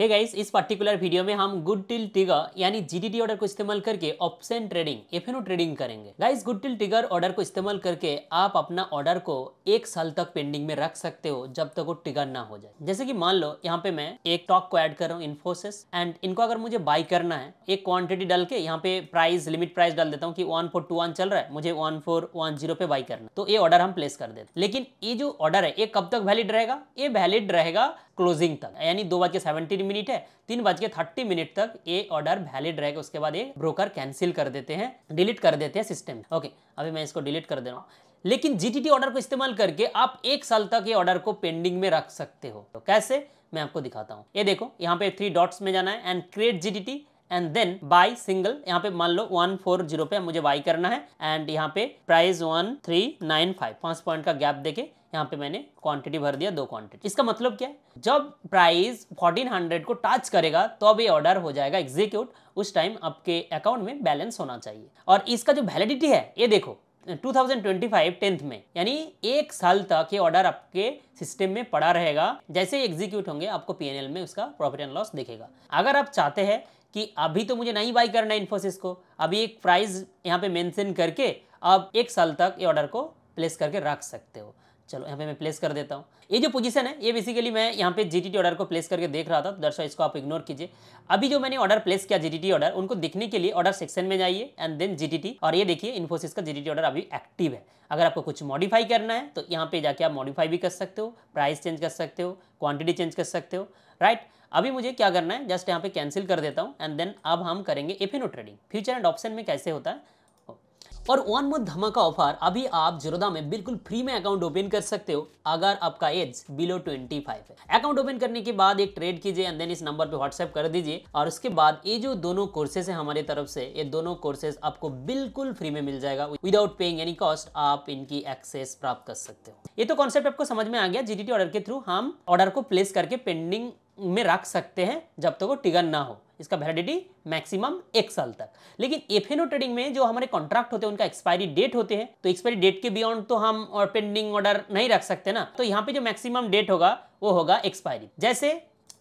हे hey guys इस particular video में हम गुड टिल टिगर यानी जीडीडी ऑर्डर को इस्तेमाल करके ऑप्शन ट्रेडिंग एफएनओ ट्रेडिंग करेंगे guys good till trigger order को इस्तेमाल करके आप अपना ऑर्डर को एक साल तक पेंडिंग में रख सकते हो जब तक वो टिगर ना हो जाए जैसे कि मान लो यहाँ पे मैं एक स्टॉक को एड कर रहा हूँ इन्फोसिस एंड इनको अगर मुझे बाई करना है एक क्वांटिटी डाल के यहाँ पे प्राइस लिमिट प्राइस डाल देता हूँ की वन फोर टू वन चल रहा है मुझे वन फोर वन जीरो पे बाई करना तो ये ऑर्डर हम प्लेस कर देते लेकिन ये जो ऑर्डर है ये कब तक वैलिड रहेगा ये वैलिड रहेगा क्लोजिंग तक यानी दो बज के सेवेंटी मिनट है तीन बज के थर्टी मिनट तक ये ऑर्डर वैलिड रहेगा उसके बाद ये ब्रोकर कैंसिल कर देते हैं डिलीट कर देते हैं सिस्टम ओके अभी मैं इसको डिलीट कर दे रहा हूँ लेकिन जीटीटी ऑर्डर को इस्तेमाल करके आप एक साल तक ये ऑर्डर को पेंडिंग में रख सकते हो तो कैसे मैं आपको दिखाता हूँ ये देखो यहाँ पे थ्री डॉट्स में जाना है and create GTT and then buy single यहाँ पे मान लो वन फोर जीरो पे मुझे बाई करना है एंड यहाँ पे price one three nine five पांच पॉइंट का गैप देके यहाँ पे मैंने क्वांटिटी भर दिया दो क्वांटिटी इसका मतलब क्या है जब प्राइस 1400 को टच करेगा तो अब ये ऑर्डर हो जाएगा एग्जीक्यूट उस टाइम आपके अकाउंट में बैलेंस होना चाहिए और इसका जो वैलिडिटी है ये देखो 2025 टेंथ में यानी एक साल तक ये ऑर्डर आपके सिस्टम में पड़ा रहेगा जैसे ही एग्जीक्यूट होंगे आपको पी में उसका प्रॉफिट एंड लॉस देखेगा अगर आप चाहते हैं कि अभी तो मुझे नहीं बाई करना इन्फोसिस को अभी एक प्राइस यहाँ पे मेंशन करके आप एक साल तक ये ऑर्डर को प्लेस करके रख सकते हो चलो यहाँ पे मैं प्लेस कर देता हूँ ये जो पोजीशन है ये बेसिकली मैं यहाँ पे जी ऑर्डर को प्लेस करके देख रहा था तो दर्शा इसको आप इग्नोर कीजिए अभी जो मैंने ऑर्डर प्लेस किया जी ऑर्डर उनको दिखने के लिए ऑर्डर सेक्शन में जाइए एंड देन जी और ये देखिए इन्फोसिस का जी ऑर्डर अभी एक्टिव है अगर आपको कुछ मॉडिफाई करना है तो यहाँ पे जाके आप मॉडिफाई भी कर सकते हो प्राइस चेंज कर सकते हो क्वांटिटी चेंज कर सकते हो राइट अभी मुझे क्या करना है जस्ट यहाँ पे कैंसिल कर देता हूँ एंड देन अब हम करेंगे F trading future and option में कैसे होता है और वन मंथ धमाका ऑफर अभी आप जिरोदा में बिल्कुल फ्री में अकाउंट ओपन कर सकते हो अगर आपका एज बिलो 25 है अकाउंट ओपन करने के बाद एक ट्रेड कीजिए एंड देन इस नंबर पे व्हाट्सएप कर दीजिए और उसके बाद ये जो दोनों कोर्सेज है हमारे तरफ से ये दोनों कोर्सेज आपको बिल्कुल फ्री में मिल जाएगा विदाउट पेइंग एनी कॉस्ट आप इनकी एक्सेस प्राप्त कर सकते हो ये तो कॉन्सेप्ट आपको समझ में आ गया जीडीटी ऑर्डर के थ्रू हम ऑर्डर को प्लेस करके पेंडिंग में रख सकते हैं जब तक तो वो टिगन ना हो इसका वैलिडिटी मैक्सिमम एक साल तक लेकिन एफएनओ ट्रेडिंग में जो हमारे कॉन्ट्रैक्ट होते हैं उनका एक्सपायरी डेट होते हैं तो एक्सपायरी डेट के बियॉन्ड तो हम और पेंडिंग ऑर्डर नहीं रख सकते ना तो यहाँ पे जो मैक्सिमम डेट होगा वो होगा एक्सपायरी जैसे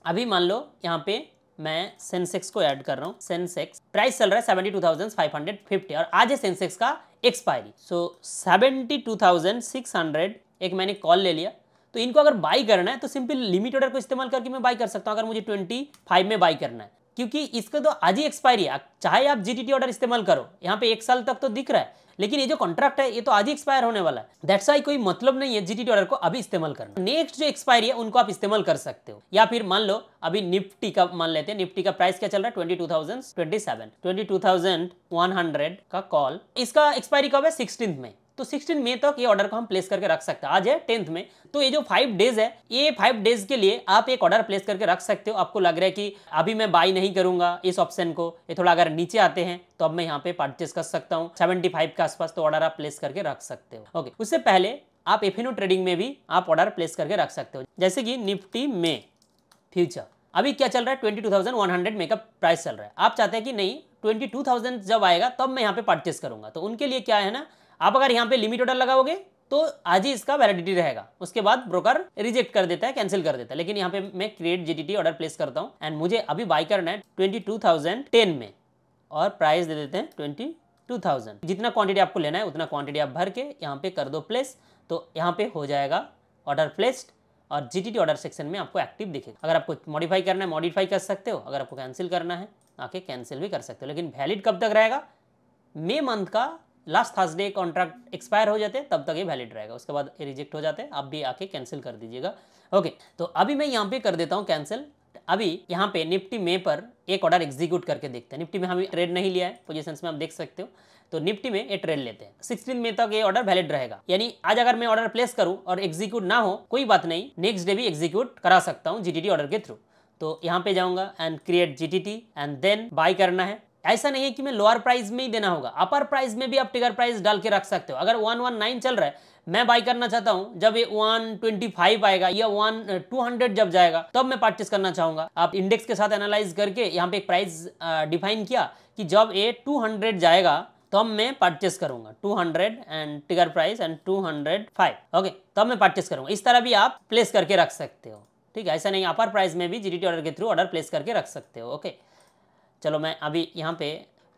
अभी मान लो यहाँ पे मैं सेंसेक्स को ऐड कर रहा हूँ सेंसेक्स प्राइस चल रहा है seventy two thousand five hundred fifty और आज है सेंसेक्स का expiry so seventy two thousand six hundred एक मैंने कॉल ले लिया तो इनको अगर बाई करना है तो सिंपल लिमिट ऑर्डर को इस्तेमाल करके मैं बाई कर सकता हूँ अगर मुझे ट्वेंटी फाइव में बाई करना है क्योंकि इसका तो आज ही एक्सपायरी है चाहे आप जीटीटी ऑर्डर इस्तेमाल करो यहाँ पे एक साल तक तो दिख रहा है लेकिन ये जो कॉन्ट्रैक्ट है ये तो आज ही एक्सपायर होने वाला है दैट्स आई कोई मतलब नहीं है जीटीटी ऑर्डर को अभी इस्तेमाल करना नेक्स्ट जो एक्सपायरी है उनको आप इस्तेमाल कर सकते हो या फिर मान लो अभी निफ्टी का मान लेते हैं निफ्टी का प्राइस क्या चल रहा है twenty two thousand twenty seven twenty two thousand one hundred का कॉल इसका एक्सपायरी कब है सिक्सटीन में तो सिक्सटीन मे तक ये ऑर्डर को हम प्लेस करके रख सकते हैं आज है टेंथ में तो ये जो फाइव डेज है ये फाइव डेज के लिए आप एक ऑर्डर प्लेस करके रख सकते हो आपको लग रहा है कि अभी मैं बाई नहीं करूंगा इस ऑप्शन को ये थोड़ा अगर नीचे आते हैं तो अब मैं यहाँ पे परचेस कर सकता हूँ सेवेंटी फाइव के आसपास तो ऑर्डर आप प्लेस करके रख सकते हो ओके उससे पहले आप एफ ट्रेडिंग में भी आप ऑर्डर प्लेस करके रख सकते हो जैसे कि निफ्टी में फ्यूचर अभी क्या चल रहा है twenty two thousand one hundred makeup price चल रहा है आप चाहते हैं कि नहीं ट्वेंटी टू थाउजेंड जब आएगा तब मैं यहाँ पे परचेस करूंगा तो उनके लिए क्या है ना आप अगर यहाँ पे लिमिट ऑर्डर लगाओगे तो आज ही इसका वैलिडिटी रहेगा उसके बाद ब्रोकर रिजेक्ट कर देता है कैंसिल कर देता है लेकिन यहाँ पे मैं क्रिएट टी ऑर्डर प्लेस करता हूँ एंड मुझे अभी बाई करना है ट्वेंटी टू थाउजेंड टेन में और प्राइस दे देते हैं ट्वेंटी टू थाउजेंड जितना क्वांटिटी आपको लेना है उतना क्वांटिटी आप भर के यहाँ पे कर दो प्लेस तो यहाँ पे हो जाएगा ऑर्डर प्लेस्ड और जीटीटी ऑर्डर सेक्शन में आपको एक्टिव दिखेगा अगर आपको मॉडिफाई करना है मॉडिफाई कर सकते हो अगर आपको कैंसिल करना है आके कैंसिल भी कर सकते हो लेकिन वैलिड कब तक रहेगा मे मंथ का लास्ट थर्सडे कॉन्ट्रैक्ट एक्सपायर हो जाते हैं तब तक ये वैलिड रहेगा उसके बाद ये रिजेक्ट हो जाते हैं आप भी आके कैंसिल कर दीजिएगा ओके तो अभी मैं यहाँ पे कर देता हूँ कैंसिल अभी यहाँ पे निफ्टी में पर एक ऑर्डर एग्जीक्यूट करके देखते हैं निफ्टी में हमें ट्रेड नहीं लिया है पोजिशंस में आप देख सकते हो तो निफ्टी में ये ट्रेड लेते हैं सिक्सटीन मे तक ये ऑर्डर वैलिड रहेगा यानी आज अगर मैं ऑर्डर प्लेस करूँ और एग्जीक्यूट ना हो कोई बात नहीं नेक्स्ट डे भी एग्जीक्यूट करा सकता हूँ जी ऑर्डर के थ्रू तो यहाँ पे जाऊँगा and create G and then buy करना है ऐसा नहीं है कि मैं लोअर प्राइस में ही देना होगा अपर प्राइस में भी आप टिगर प्राइस डाल के रख सकते हो अगर वन वन नाइन चल रहा है मैं बाई करना चाहता हूं जब ये वन ट्वेंटी फाइव आएगा या वन टू हंड्रेड जब जाएगा तब मैं परचेस करना चाहूंगा आप इंडेक्स के साथ एनालाइज करके यहाँ पे एक प्राइस डिफाइन किया कि जब ये टू हंड्रेड जाएगा तब मैं परचेस करूंगा 200 and trigger price and 205 okay तब मैं परचेस करूंगा इस तरह भी आप प्लेस करके रख सकते हो ठीक है ऐसा नहीं अपर प्राइस में भी जीडीटी ऑर्डर के थ्रू ऑर्डर प्लेस करके रख सकते हो ओके चलो मैं अभी यहाँ पे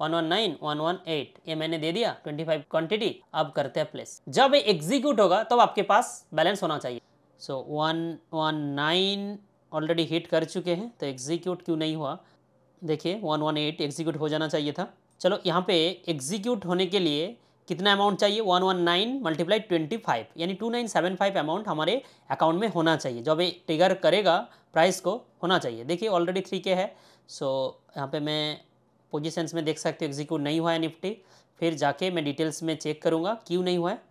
one one nine one one eight ये मैंने दे दिया ट्वेंटी फाइव क्वान्टिटी अब करते हैं प्लेस जब ये एग्जीक्यूट होगा तब तो आपके पास बैलेंस होना चाहिए so one one nine already hit कर चुके हैं तो एग्जीक्यूट क्यों नहीं हुआ देखिए वन वन एट एग्जीक्यूट हो जाना चाहिए था चलो यहाँ पे एग्जीक्यूट होने के लिए कितना अमाउंट चाहिए one one nine multiply twenty five यानी two nine seven five amount हमारे अकाउंट में होना चाहिए जब ये टिगर करेगा प्राइस को होना चाहिए देखिए ऑलरेडी थ्री के है सो so, यहाँ पे मैं पोजिशन में देख सकती हूँ एग्जीक्यूट नहीं हुआ है निफ्टी फिर जाके मैं डिटेल्स में चेक करूँगा क्यों नहीं हुआ है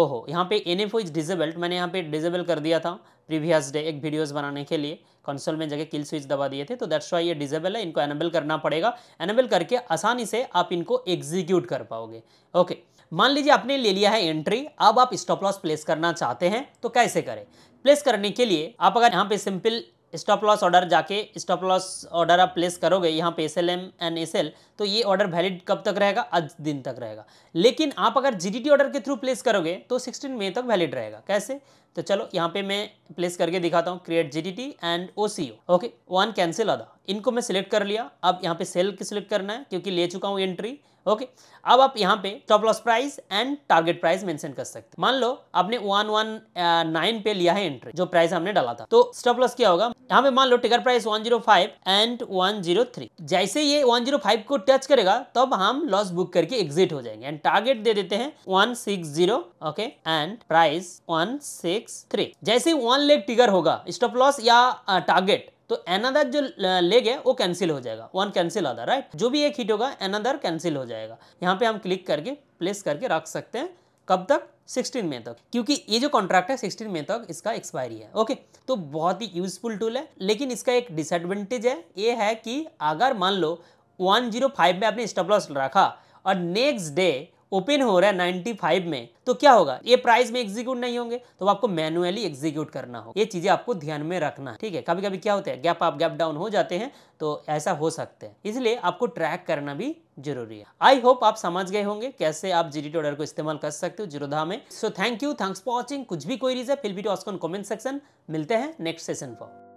ओहो यहाँ पे N F O is disabled मैंने यहाँ पे डिजेबल कर दिया था प्रीवियस डे एक वीडियोस बनाने के लिए कंसोल में जगह किल स्विच दबा दिए थे तो दैट्स वाई ये डिजेबल है इनको एनेबल करना पड़ेगा एनेबल करके आसानी से आप इनको एग्जीक्यूट कर पाओगे ओके मान लीजिए आपने ले लिया है एंट्री अब आप स्टॉप लॉस प्लेस करना चाहते हैं तो कैसे करें प्लेस करने के लिए आप अगर यहाँ पे सिंपल स्टॉप लॉस ऑर्डर जाके स्टॉप लॉस ऑर्डर आप प्लेस करोगे यहाँ पे S L M and S L तो ये ऑर्डर वैलिड कब तक रहेगा आज दिन तक रहेगा लेकिन आप अगर जी डी टी ऑर्डर के थ्रू प्लेस करोगे तो सिक्सटीन मई तक वैलिड रहेगा कैसे तो चलो यहाँ पे मैं प्लेस करके दिखाता हूँ create G T T and O C O okay one cancel अदा इनको मैं सिलेक्ट कर लिया अब यहाँ पे सेल सिलेक्ट करना है क्योंकि ले चुका हूँ एंट्री ओके अब आप यहाँ पे stop loss price and target price mention कर सकते मान लो आपने वन वन नाइन पे लिया है एंट्री जो प्राइस हमने डाला था तो स्टॉप लॉस क्या होगा यहाँ पे मान लो trigger price one zero five and one zero three जैसे ये वन जीरो फाइव को टच करेगा तब हम लॉस बुक करके एग्जिट हो जाएंगे एंड टारगेट दे देते हैं one six zero okay and price one six three जैसे वन लेग टिगर होगा स्टॉप लॉस या टारगेट uh, तो एनादर जो लेग है वो कैंसिल हो जाएगा वन कैंसिल आदर राइट जो भी एक हिट होगा एनादर कैंसिल हो जाएगा यहाँ पे हम क्लिक करके प्लेस करके रख सकते हैं कब तक 16 मई तक क्योंकि ये जो कॉन्ट्रैक्ट है 16 मई तक इसका एक्सपायरी है ओके तो बहुत ही यूजफुल टूल है लेकिन इसका एक डिसएडवांटेज है ये है कि अगर मान लो 105 में आपने स्टॉप लॉस रखा और नेक्स्ट डे ओपन हो रहा है 95 में तो क्या होगा ये प्राइस में एग्जीक्यूट नहीं होंगे तो आपको मैनुअली एग्जीक्यूट करना हो ये चीजें आपको ध्यान में रखना है ठीक है कभी कभी क्या होता है गैप आप गैप डाउन हो जाते हैं तो ऐसा हो सकते हैं इसलिए आपको ट्रैक करना भी जरूरी है आई होप आप समझ गए होंगे कैसे आप जीडी ऑर्डर को इस्तेमाल कर सकते हो जीरोधा में so thank you thanks for watching कुछ भी कोई रीज है फिर भी ऑस्कॉन कॉमेंट सेक्शन मिलते हैं नेक्स्ट सेशन पर